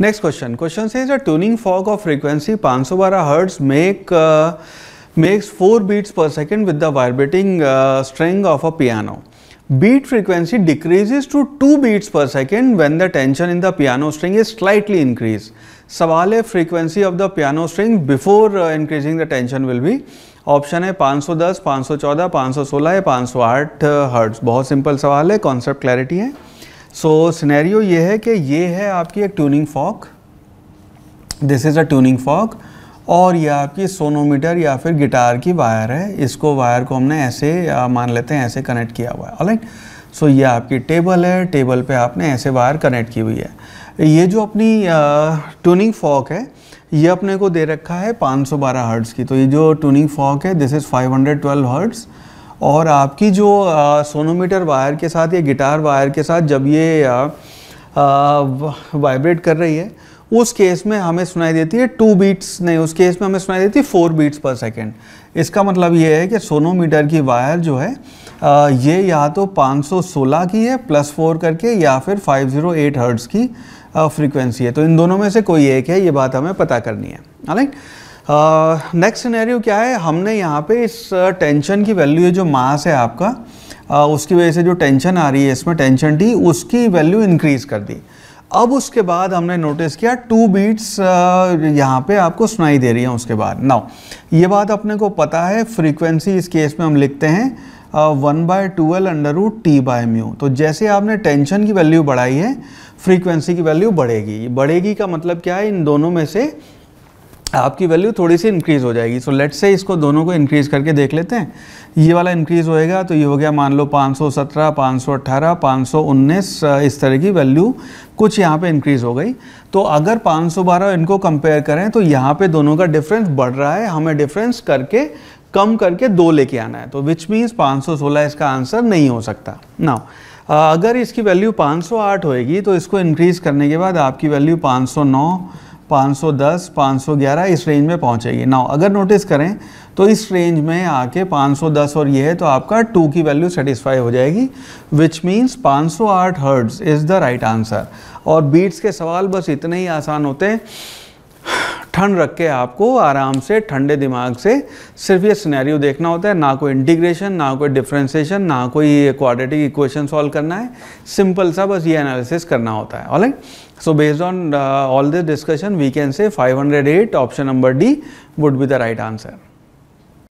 next question question से tuning fork of frequency 512 सौ बारह hertz make makes four beats per second with the vibrating string of a piano beat frequency decreases to two beats per second when the tension in the piano string is slightly increase सवाल है frequency of the piano string before increasing the tension will भी option है पाँच पाँच सौ सौ दस चौदह 510, 514, 516 या आठ हर्ट्स बहुत सिंपल सवाल है कॉन्सेप्ट क्लैरिटी है सो सिनेरियो ये है कि ये है आपकी एक tuning fork this is a tuning fork और ये आपकी सोनोमीटर या फिर गिटार की वायर है इसको वायर को हमने ऐसे मान लेते हैं ऐसे कनेक्ट किया हुआ है राइट सो ये आपकी टेबल है टेबल पे आपने ऐसे वायर कनेक्ट की हुई है ये जो अपनी ट्यूनिंग फॉक है ये अपने को दे रखा है 512 सौ हर्ट्स की तो ये जो ट्यूनिंग फॉक है दिस इज़ 512 हर्ट्स और आपकी जो सोनोमीटर वायर के साथ या गिटार वायर के साथ जब ये वाइब्रेट कर रही है उस केस में हमें सुनाई देती है टू बीट्स नहीं उस केस में हमें सुनाई देती है फोर बीट्स पर सेकेंड इसका मतलब ये है कि सोनोमीटर की वायर जो है आ, ये या तो 516 की है प्लस फोर करके या फिर 508 हर्ट्स की फ्रीक्वेंसी है तो इन दोनों में से कोई एक है ये बात हमें पता करनी है राइट नेक्स्ट सिनेरियो क्या है हमने यहाँ पे इस टेंशन की वैल्यू है जो मास है आपका uh, उसकी वजह से जो टेंशन आ रही है इसमें टेंशन डी उसकी वैल्यू इंक्रीज़ कर दी अब उसके बाद हमने नोटिस किया टू बीट्स यहाँ पे आपको सुनाई दे रही है उसके बाद नाउ ये बात अपने को पता है फ्रीक्वेंसी इस केस में हम लिखते हैं one by two under root T by mu तो जैसे आपने टेंशन की वैल्यू बढ़ाई है फ्रीक्वेंसी की वैल्यू बढ़ेगी बढ़ेगी का मतलब क्या है इन दोनों में से आपकी वैल्यू थोड़ी सी इंक्रीज़ हो जाएगी सो लेट से इसको दोनों को इंक्रीज़ करके देख लेते हैं ये वाला इंक्रीज़ होएगा तो ये हो गया मान लो 517, 518, 519 इस तरह की वैल्यू कुछ यहाँ पे इंक्रीज़ हो गई तो अगर 512 इनको कंपेयर करें तो यहाँ पे दोनों का डिफरेंस बढ़ रहा है हमें डिफरेंस करके कम करके दो लेके आना है तो विच मीन्स पाँच इसका आंसर नहीं हो सकता ना अगर इसकी वैल्यू पाँच होएगी तो इसको इंक्रीज़ करने के बाद आपकी वैल्यू पाँच 510, 511 इस रेंज में पहुंचेगी नाउ अगर नोटिस करें तो इस रेंज में आके 510 और ये है तो आपका 2 की वैल्यू सेटिस्फाई हो जाएगी विच मीन्स 508 सौ इज़ द राइट आंसर और बीट्स के सवाल बस इतने ही आसान होते हैं ठंड रख के आपको आराम से ठंडे दिमाग से सिर्फ ये सिनेरियो देखना होता है ना कोई इंटीग्रेशन ना कोई डिफ्रेंसीशन ना कोई क्वाड्रेटिक इक्वेशन सॉल्व करना है सिंपल सा बस ये एनालिसिस करना होता है all so based on all this discussion we can say 508 option number D would be the right answer